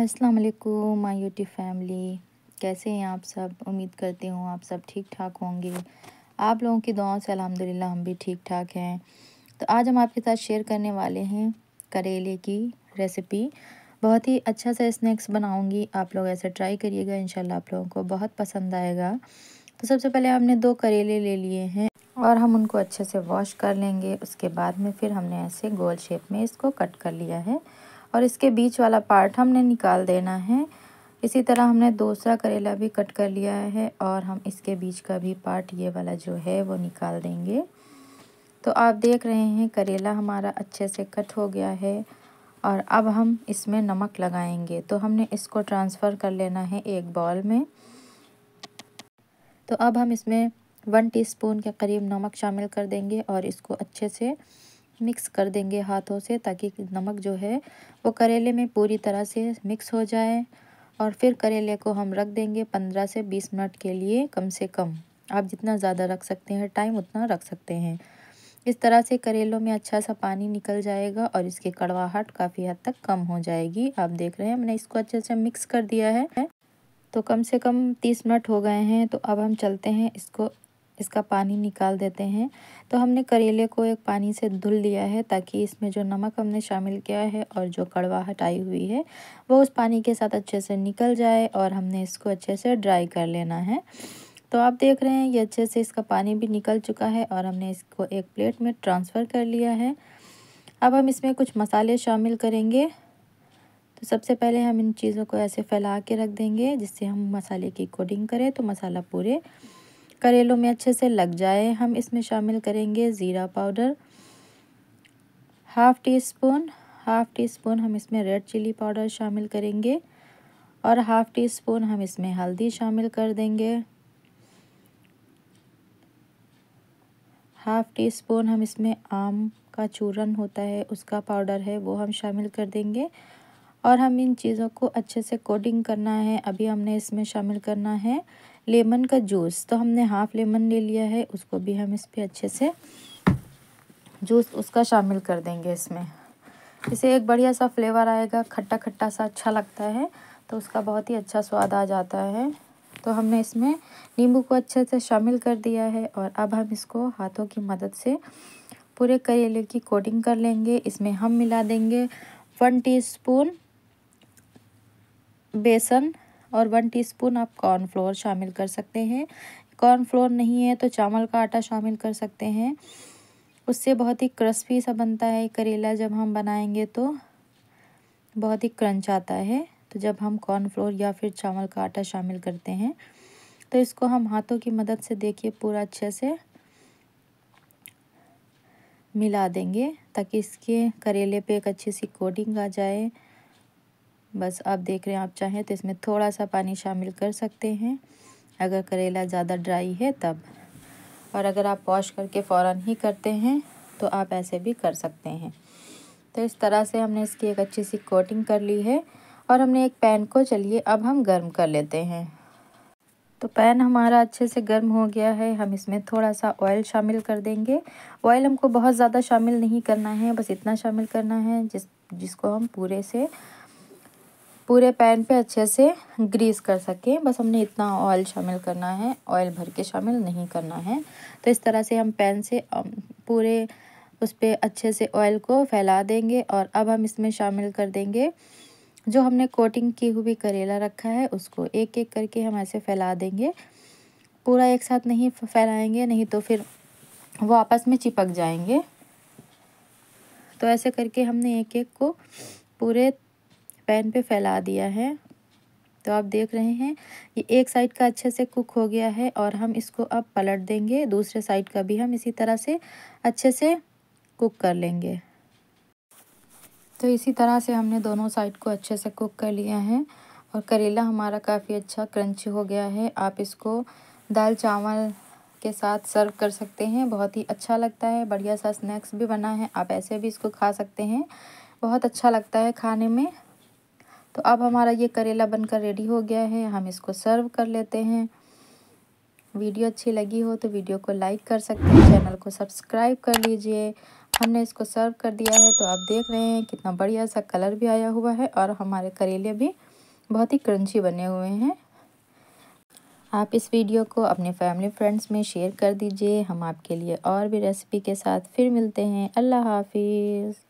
अस्सलाम वालेकुम my YouTube family कैसे हैं आप सब उम्मीद करती हूँ आप सब ठीक ठाक होंगे आप लोगों की दुआओं से अल्हम्दुलिल्लाह हम भी ठीक ठाक हैं तो आज हम आपके साथ शेयर करने वाले हैं करेले की रेसिपी बहुत ही अच्छा सा स्नैक्स बनाऊँगी आप लोग ऐसा ट्राई करिएगा इन आप लोगों को बहुत पसंद आएगा तो सबसे पहले हमने दो करेले ले लिए हैं और हम उनको अच्छे से वॉश कर लेंगे उसके बाद में फिर हमने ऐसे गोल शेप में इसको कट कर लिया है और इसके बीच वाला पार्ट हमने निकाल देना है इसी तरह हमने दूसरा करेला भी कट कर लिया है और हम इसके बीच का भी पार्ट ये वाला जो है वो निकाल देंगे तो आप देख रहे हैं करेला हमारा अच्छे से कट हो गया है और अब हम इसमें नमक लगाएंगे तो हमने इसको ट्रांसफ़र कर लेना है एक बॉल में तो अब हम इसमें वन टीस्पून के करीब नमक शामिल कर देंगे और इसको अच्छे से मिक्स कर देंगे हाथों से ताकि नमक जो है वो करेले में पूरी तरह से मिक्स हो जाए और फिर करेले को हम रख देंगे पंद्रह से बीस मिनट के लिए कम से कम आप जितना ज़्यादा रख सकते हैं टाइम उतना रख सकते हैं इस तरह से करेलों में अच्छा सा पानी निकल जाएगा और इसकी कड़वाहट काफ़ी हद तक कम हो जाएगी आप देख रहे हैं मैंने इसको अच्छे से मिक्स कर दिया है तो कम से कम तीस मिनट हो गए हैं तो अब हम चलते हैं इसको इसका पानी निकाल देते हैं तो हमने करेले को एक पानी से धुल लिया है ताकि इसमें जो नमक हमने शामिल किया है और जो कड़वा हटाई हुई है वो उस पानी के साथ अच्छे से निकल जाए और हमने इसको अच्छे से ड्राई कर लेना है तो आप देख रहे हैं ये अच्छे से इसका पानी भी निकल चुका है और हमने इसको एक प्लेट में ट्रांसफ़र कर लिया है अब हम इसमें कुछ मसाले शामिल करेंगे तो सबसे पहले हम इन चीज़ों को ऐसे फैला के रख देंगे जिससे हम मसाले की कोडिंग करें तो मसाला पूरे करेलों में अच्छे से लग जाए हम इसमें शामिल करेंगे ज़ीरा powder half teaspoon half teaspoon हम इसमें रेड चिली पाउडर शामिल करेंगे और हाफ़ टी स्पून हम इसमें हल्दी शामिल कर देंगे हाफ़ टी स्पून हम इसमें आम का चूरन होता है उसका पाउडर है वो हम शामिल कर देंगे और हम इन चीज़ों को अच्छे से कोडिंग करना है अभी हमने इसमें शामिल करना है लेमन का जूस तो हमने हाफ़ लेमन ले लिया है उसको भी हम इस पर अच्छे से जूस उसका शामिल कर देंगे इसमें इसे एक बढ़िया सा फ्लेवर आएगा खट्टा खट्टा सा अच्छा लगता है तो उसका बहुत ही अच्छा स्वाद आ जाता है तो हमने इसमें नींबू को अच्छे से शामिल कर दिया है और अब हम इसको हाथों की मदद से पूरे करेले की कोटिंग कर लेंगे इसमें हम मिला देंगे वन टीस्पून बेसन और वन टीस्पून आप कॉर्नफ्लोर शामिल कर सकते हैं कॉर्नफ्लोर नहीं है तो चावल का आटा शामिल कर सकते हैं उससे बहुत ही क्रस्पी सा बनता है करेला जब हम बनाएंगे तो बहुत ही क्रंच आता है तो जब हम कॉर्नफ्लोर या फिर चावल का आटा शामिल करते हैं तो इसको हम हाथों की मदद से देखिए पूरा अच्छे से मिला देंगे ताकि इसके करेले पे एक अच्छी सी कोटिंग आ जाए बस आप देख रहे हैं आप चाहें तो इसमें थोड़ा सा पानी शामिल कर सकते हैं अगर करेला ज़्यादा ड्राई है तब और अगर आप वॉश करके फ़ौर ही करते हैं तो आप ऐसे भी कर सकते हैं तो इस तरह से हमने इसकी एक अच्छी सी कोटिंग कर ली है और हमने एक पैन को चलिए अब हम गर्म कर लेते हैं तो पैन हमारा अच्छे से गर्म हो गया है हम इसमें थोड़ा सा ऑयल शामिल कर देंगे ऑयल हमको बहुत ज़्यादा शामिल नहीं करना है बस इतना शामिल करना है जिस जिसको हम पूरे से पूरे पैन पे अच्छे से ग्रीस कर सकें बस हमने इतना ऑयल शामिल करना है ऑयल भर के शामिल नहीं करना है तो इस तरह से हम पैन से पूरे उस पर अच्छे से ऑयल को फैला देंगे और अब हम इसमें शामिल कर देंगे जो हमने कोटिंग की हुई करेला रखा है उसको एक एक करके हम ऐसे फैला देंगे पूरा एक साथ नहीं फैलाएंगे नहीं तो फिर वो आपस में चिपक जाएंगे तो ऐसे करके हमने एक एक को पूरे पैन पे फैला दिया है तो आप देख रहे हैं ये एक साइड का अच्छे से कुक हो गया है और हम इसको अब पलट देंगे दूसरे साइड का भी हम इसी तरह से अच्छे से कुक कर लेंगे तो इसी तरह से हमने दोनों साइड को अच्छे से कुक कर लिया है और करेला हमारा काफ़ी अच्छा क्रंची हो गया है आप इसको दाल चावल के साथ सर्व कर सकते हैं बहुत ही अच्छा लगता है बढ़िया सा स्नैक्स भी बना है आप ऐसे भी इसको खा सकते हैं बहुत अच्छा लगता है खाने में तो अब हमारा ये करेला बनकर रेडी हो गया है हम इसको सर्व कर लेते हैं वीडियो अच्छी लगी हो तो वीडियो को लाइक कर सकते हैं चैनल को सब्सक्राइब कर लीजिए हमने इसको सर्व कर दिया है तो आप देख रहे हैं कितना बढ़िया सा कलर भी आया हुआ है और हमारे करेले भी बहुत ही क्रंची बने हुए हैं आप इस वीडियो को अपने फैमिली फ्रेंड्स में शेयर कर दीजिए हम आपके लिए और भी रेसिपी के साथ फिर मिलते हैं अल्लाह हाफिज़